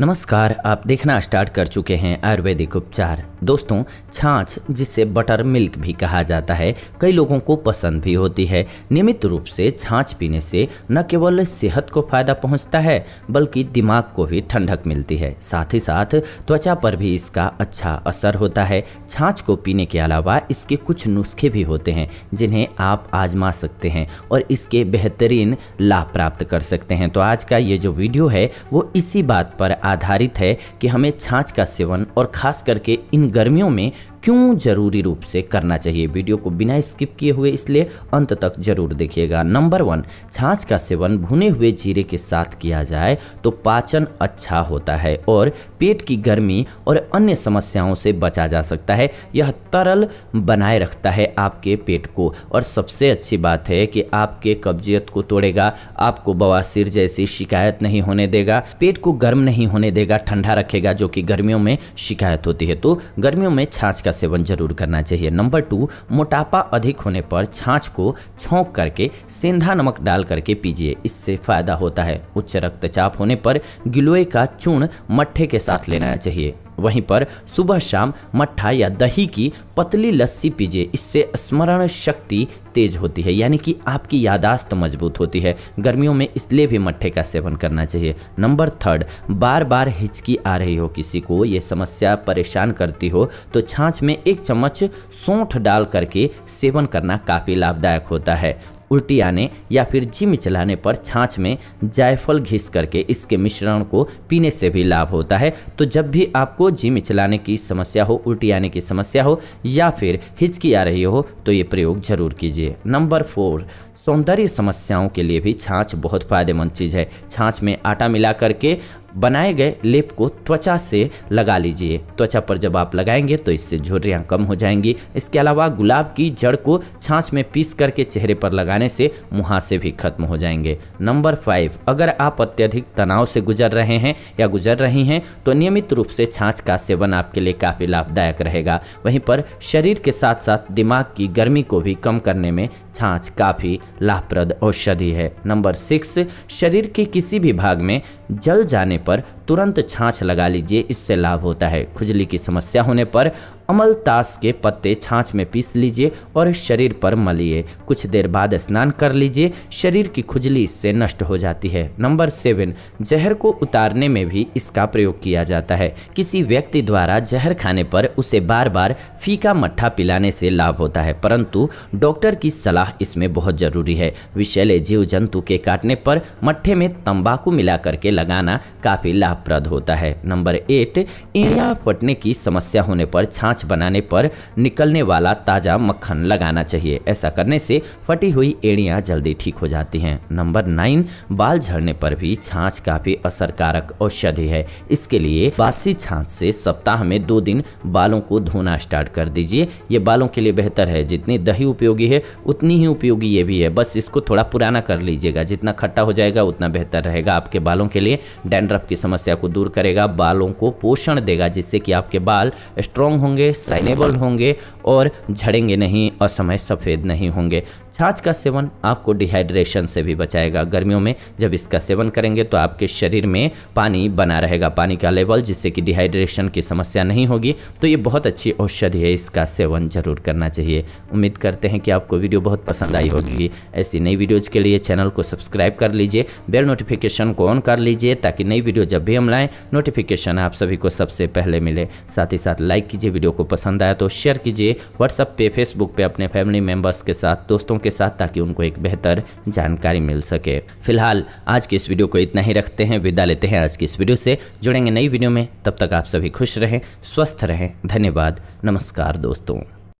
नमस्कार आप देखना स्टार्ट कर चुके हैं आयुर्वेदिक उपचार दोस्तों छाछ जिसे बटर मिल्क भी कहा जाता है कई लोगों को पसंद भी होती है नियमित रूप से छाछ पीने से न केवल सेहत को फायदा पहुंचता है बल्कि दिमाग को भी ठंडक मिलती है साथ ही साथ त्वचा पर भी इसका अच्छा असर होता है छाछ को पीने के अलावा इसके कुछ नुस्खे भी होते हैं जिन्हें आप आजमा सकते हैं और इसके बेहतरीन लाभ प्राप्त कर सकते हैं तो आज का ये जो वीडियो है वो इसी बात पर आधारित है कि हमें छाछ का सेवन और खास करके इन गर्मियों में क्यों जरूरी रूप से करना चाहिए वीडियो को बिना स्किप किए हुए इसलिए अंत तक जरूर देखिएगा नंबर वन छाछ का सेवन भुने हुए जीरे के साथ किया जाए तो पाचन अच्छा होता है और पेट की गर्मी और अन्य समस्याओं से बचा जा सकता है यह तरल बनाए रखता है आपके पेट को और सबसे अच्छी बात है कि आपके कब्जियत को तोड़ेगा आपको बवासीर जैसी शिकायत नहीं होने देगा पेट को गर्म नहीं होने देगा ठंडा रखेगा जो कि गर्मियों में शिकायत होती है तो गर्मियों में छाछ का सेवन जरूर करना चाहिए नंबर टू मोटापा अधिक होने पर छाछ को छोंक करके सेंधा नमक डाल करके पीजिए इससे फायदा होता है उच्च रक्तचाप होने पर गिलोय का चूर्ण मट्ठे के साथ लेना चाहिए वहीं पर सुबह शाम मट्ठा या दही की पतली लस्सी पीजिए इससे स्मरण शक्ति तेज होती है यानी कि आपकी यादाश्त मजबूत होती है गर्मियों में इसलिए भी मट्ठे का सेवन करना चाहिए नंबर थर्ड बार बार हिचकी आ रही हो किसी को ये समस्या परेशान करती हो तो छाछ में एक चम्मच सौंठ डाल करके सेवन करना काफ़ी लाभदायक होता है उल्टी आने या फिर जिम चलाने पर छाछ में जायफल घिस करके इसके मिश्रण को पीने से भी लाभ होता है तो जब भी आपको जिम चलाने की समस्या हो उल्टी आने की समस्या हो या फिर हिचकी आ रही हो तो ये प्रयोग जरूर कीजिए नंबर फोर सौंदर्य समस्याओं के लिए भी छाछ बहुत फ़ायदेमंद चीज़ है छाछ में आटा मिला करके बनाए गए लेप को त्वचा से लगा लीजिए त्वचा पर जब आप लगाएंगे तो इससे झुर्रियाँ कम हो जाएंगी इसके अलावा गुलाब की जड़ को छाछ में पीस करके चेहरे पर लगाने से मुहासे भी खत्म हो जाएंगे नंबर फाइव अगर आप अत्यधिक तनाव से गुजर रहे हैं या गुजर रही हैं तो नियमित रूप से छाछ का सेवन आपके लिए काफ़ी लाभदायक रहेगा वहीं पर शरीर के साथ साथ दिमाग की गर्मी को भी कम करने में छाछ काफ़ी लाभप्रद औषधि है नंबर सिक्स शरीर के किसी भी भाग में जल जाने पर तुरंत छाछ लगा लीजिए इससे लाभ होता है खुजली की समस्या होने पर अमलतास के पत्ते छाछ में पीस लीजिए और शरीर पर मलिए कुछ देर बाद स्नान कर लीजिए शरीर की खुजली इससे नष्ट हो जाती है नंबर सेवन जहर को उतारने में भी इसका प्रयोग किया जाता है किसी व्यक्ति द्वारा जहर खाने पर उसे बार बार फीका मट्ठा पिलाने से लाभ होता है परंतु डॉक्टर की सलाह इसमें बहुत ज़रूरी है विषैले जीव जंतु के काटने पर मट्ठे में तंबाकू मिला करके लगाना काफ़ी लाभप्रद होता है नंबर एट इंडिया फटने की समस्या होने पर छाछ छाछ बनाने पर निकलने वाला ताज़ा मक्खन लगाना चाहिए ऐसा करने से फटी हुई एड़ियाँ जल्दी ठीक हो जाती हैं नंबर नाइन बाल झड़ने पर भी छाछ काफ़ी असरकारक औषधि है इसके लिए बासी छाछ से सप्ताह में दो दिन बालों को धोना स्टार्ट कर दीजिए ये बालों के लिए बेहतर है जितनी दही उपयोगी है उतनी ही उपयोगी ये भी है बस इसको थोड़ा पुराना कर लीजिएगा जितना खट्टा हो जाएगा उतना बेहतर रहेगा आपके बालों के लिए डैंड्रफ की समस्या को दूर करेगा बालों को पोषण देगा जिससे कि आपके बाल स्ट्रांग होंगे होंगे साइनेबल होंगे और झड़ेंगे नहीं और समय सफ़ेद नहीं होंगे छाछ का सेवन आपको डिहाइड्रेशन से भी बचाएगा गर्मियों में जब इसका सेवन करेंगे तो आपके शरीर में पानी बना रहेगा पानी का लेवल जिससे कि डिहाइड्रेशन की समस्या नहीं होगी तो ये बहुत अच्छी औषधि है इसका सेवन जरूर करना चाहिए उम्मीद करते हैं कि आपको वीडियो बहुत पसंद आई होगी ऐसी नई वीडियोज़ के लिए चैनल को सब्सक्राइब कर लीजिए बेल नोटिफिकेशन को ऑन कर लीजिए ताकि नई वीडियो जब भी हम लाएँ नोटिफिकेशन आप सभी को सबसे पहले मिले साथ ही साथ लाइक कीजिए वीडियो को पसंद आया तो शेयर कीजिए व्हाट्सअप पे फेसबुक पे अपने फैमिली मेम्बर्स के साथ दोस्तों के साथ ताकि उनको एक बेहतर जानकारी मिल सके फिलहाल आज की इस वीडियो को इतना ही रखते हैं विदा लेते हैं आज की इस वीडियो से जुड़ेंगे नई वीडियो में तब तक आप सभी खुश रहें स्वस्थ रहें धन्यवाद नमस्कार दोस्तों